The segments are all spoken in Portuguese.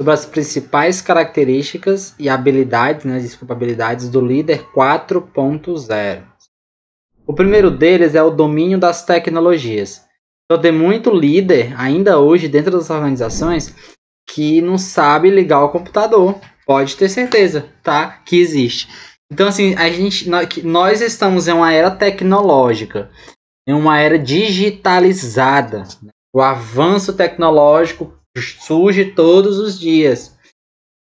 sobre as principais características e habilidades, né, desculpa, habilidades do líder 4.0. O primeiro deles é o domínio das tecnologias. Então tem muito líder ainda hoje dentro das organizações que não sabe ligar o computador. Pode ter certeza, tá? Que existe. Então assim, a gente nós estamos em uma era tecnológica, em uma era digitalizada. Né? O avanço tecnológico surge todos os dias.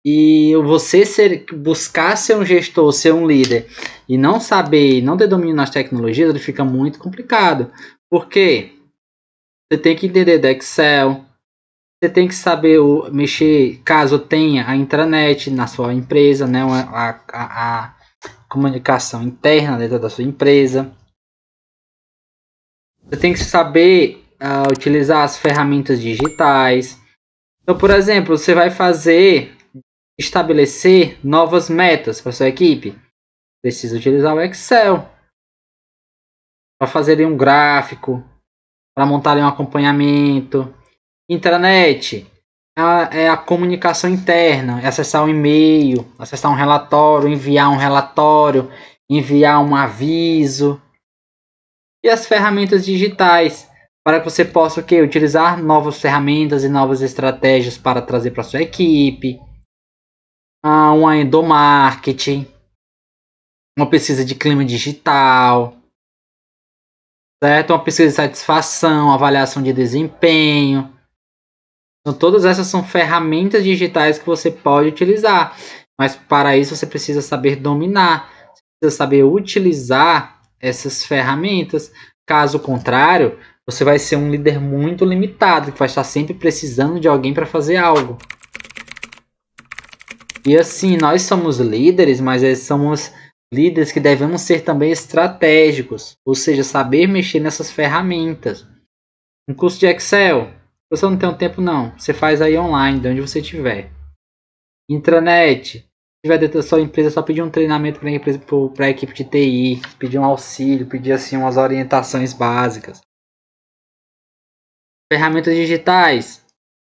E você ser, buscar ser um gestor, ser um líder e não saber, não ter domínio nas tecnologias, ele fica muito complicado. Porque você tem que entender do Excel, você tem que saber o, mexer, caso tenha a intranet na sua empresa, né, a, a, a comunicação interna dentro da sua empresa. Você tem que saber uh, utilizar as ferramentas digitais. Então, por exemplo, você vai fazer estabelecer novas metas para sua equipe. Precisa utilizar o Excel para fazer um gráfico, para montar um acompanhamento. Intranet é a, comunicação interna, é acessar um e-mail, acessar um relatório, enviar um relatório, enviar um aviso. E as ferramentas digitais para que você possa o quê? utilizar novas ferramentas e novas estratégias para trazer para sua equipe, ah, um endomarketing, uma pesquisa de clima digital, certo? Uma pesquisa de satisfação, avaliação de desempenho. Então, todas essas são ferramentas digitais que você pode utilizar, mas para isso você precisa saber dominar, precisa saber utilizar essas ferramentas. Caso contrário, você vai ser um líder muito limitado, que vai estar sempre precisando de alguém para fazer algo. E assim, nós somos líderes, mas é, somos líderes que devemos ser também estratégicos, ou seja, saber mexer nessas ferramentas. Um curso de Excel, você não tem um tempo não, você faz aí online, de onde você estiver. Intranet, se tiver dentro da sua empresa, é só pedir um treinamento para a equipe de TI, pedir um auxílio, pedir assim umas orientações básicas. Ferramentas digitais.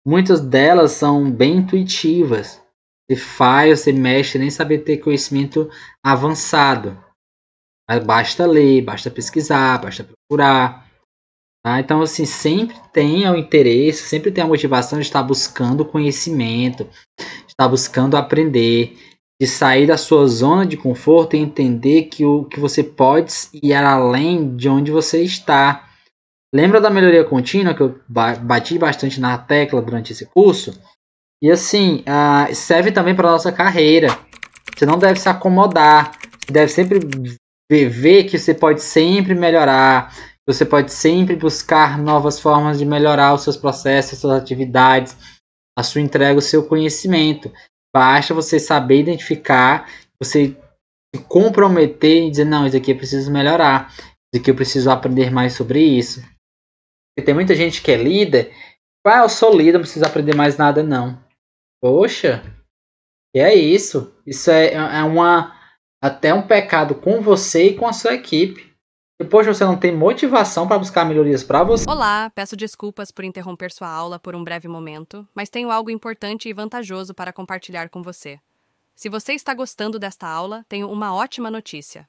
Muitas delas são bem intuitivas. Você faz, você mexe, nem saber ter conhecimento avançado. Mas basta ler, basta pesquisar, basta procurar. Tá? Então, assim, sempre tenha o interesse, sempre tenha a motivação de estar buscando conhecimento, de estar buscando aprender, de sair da sua zona de conforto e entender que o que você pode ir além de onde você está. Lembra da melhoria contínua que eu bati bastante na tecla durante esse curso? E assim, serve também para nossa carreira. Você não deve se acomodar. Você deve sempre ver que você pode sempre melhorar. Você pode sempre buscar novas formas de melhorar os seus processos, suas atividades, a sua entrega, o seu conhecimento. Basta você saber identificar, você se comprometer e dizer, não, isso aqui eu preciso melhorar, isso aqui eu preciso aprender mais sobre isso. Porque tem muita gente que é líder. Ah, eu sou líder, não preciso aprender mais nada, não. Poxa, e é isso. Isso é, é, é uma até um pecado com você e com a sua equipe. Depois você não tem motivação para buscar melhorias para você. Olá, peço desculpas por interromper sua aula por um breve momento, mas tenho algo importante e vantajoso para compartilhar com você. Se você está gostando desta aula, tenho uma ótima notícia.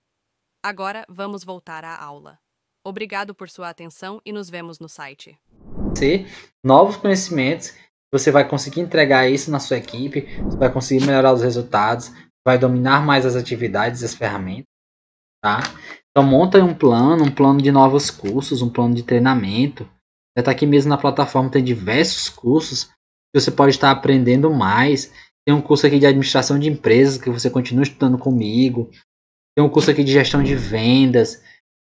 Agora vamos voltar à aula. Obrigado por sua atenção e nos vemos no site. Novos conhecimentos, você vai conseguir entregar isso na sua equipe, você vai conseguir melhorar os resultados, vai dominar mais as atividades e as ferramentas, tá? Então monta um plano, um plano de novos cursos, um plano de treinamento. Já está aqui mesmo na plataforma tem diversos cursos que você pode estar aprendendo mais. Tem um curso aqui de administração de empresas que você continua estudando comigo. Tem um curso aqui de gestão de vendas,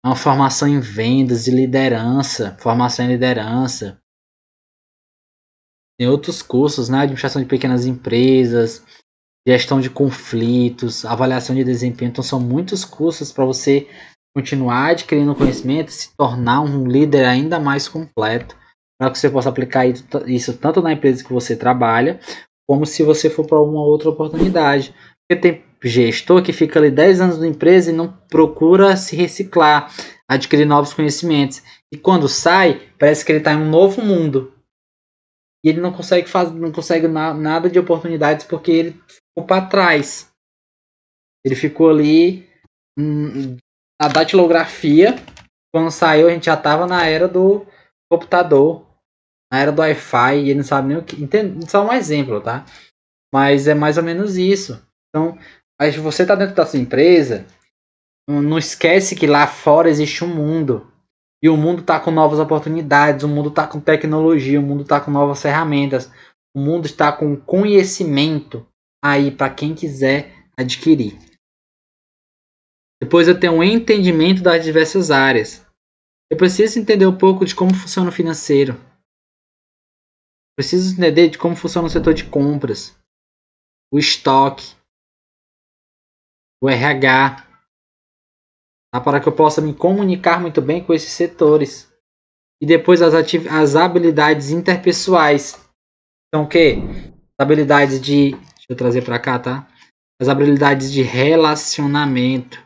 é uma formação em vendas e liderança, formação em liderança. Tem outros cursos, né? Administração de pequenas empresas, gestão de conflitos, avaliação de desempenho. Então, são muitos cursos para você continuar adquirindo conhecimento, se tornar um líder ainda mais completo, para que você possa aplicar isso tanto na empresa que você trabalha, como se você for para uma outra oportunidade. Porque tem gestor que fica ali 10 anos na empresa e não procura se reciclar, adquirir novos conhecimentos. E quando sai, parece que ele está em um novo mundo. E ele não consegue fazer, não consegue na, nada de oportunidades porque ele ficou para trás. Ele ficou ali hum, a datilografia. Quando saiu, a gente já estava na era do computador, na era do Wi-Fi, e ele não sabe nem o que. Entende? Só um exemplo, tá? Mas é mais ou menos isso. Então, mas você tá dentro da sua empresa, não esquece que lá fora existe um mundo. E o mundo tá com novas oportunidades, o mundo tá com tecnologia, o mundo tá com novas ferramentas, o mundo está com conhecimento aí para quem quiser adquirir. Depois eu tenho um entendimento das diversas áreas. Eu preciso entender um pouco de como funciona o financeiro. Preciso entender de como funciona o setor de compras, o estoque, o RH, tá? para que eu possa me comunicar muito bem com esses setores. E depois as, as habilidades interpessoais. Então, o que? As habilidades de. Deixa eu trazer para cá, tá? As habilidades de relacionamento.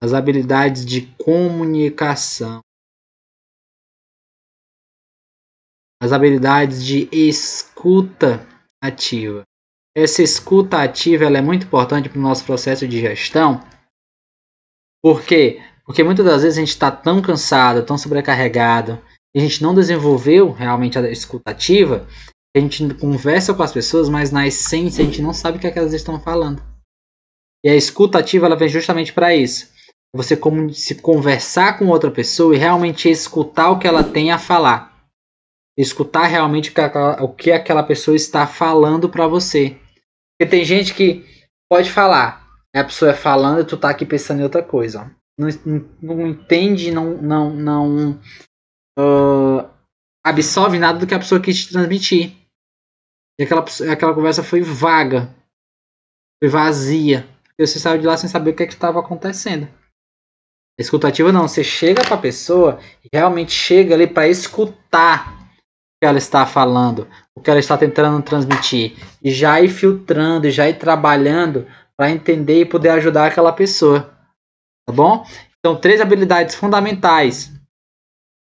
As habilidades de comunicação. As habilidades de escuta ativa essa escuta ativa ela é muito importante para o nosso processo de gestão. Por quê? Porque muitas das vezes a gente está tão cansado, tão sobrecarregado, e a gente não desenvolveu realmente a escuta ativa, a gente conversa com as pessoas, mas na essência a gente não sabe o que, é que elas estão falando. E a escuta ativa ela vem justamente para isso. Você se conversar com outra pessoa e realmente escutar o que ela tem a falar. Escutar realmente o que aquela pessoa está falando para você. Porque tem gente que pode falar, né? a pessoa é falando e tu tá aqui pensando em outra coisa. Não, não entende, não, não, não uh, absorve nada do que a pessoa quis te transmitir. E aquela, aquela conversa foi vaga, foi vazia. você saiu de lá sem saber o que é estava acontecendo. Escutativa não, você chega para a pessoa e realmente chega ali para escutar que ela está falando, o que ela está tentando transmitir, e já ir filtrando, já ir trabalhando para entender e poder ajudar aquela pessoa. Tá bom? Então, três habilidades fundamentais: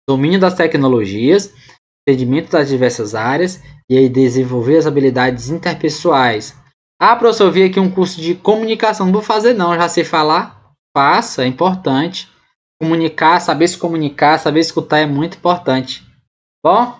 domínio das tecnologias, entendimento das diversas áreas e aí desenvolver as habilidades interpessoais. Ah, professor, eu vi aqui um curso de comunicação. Não vou fazer, não. Já sei falar? Faça, é importante. Comunicar, saber se comunicar, saber escutar é muito importante. Bom?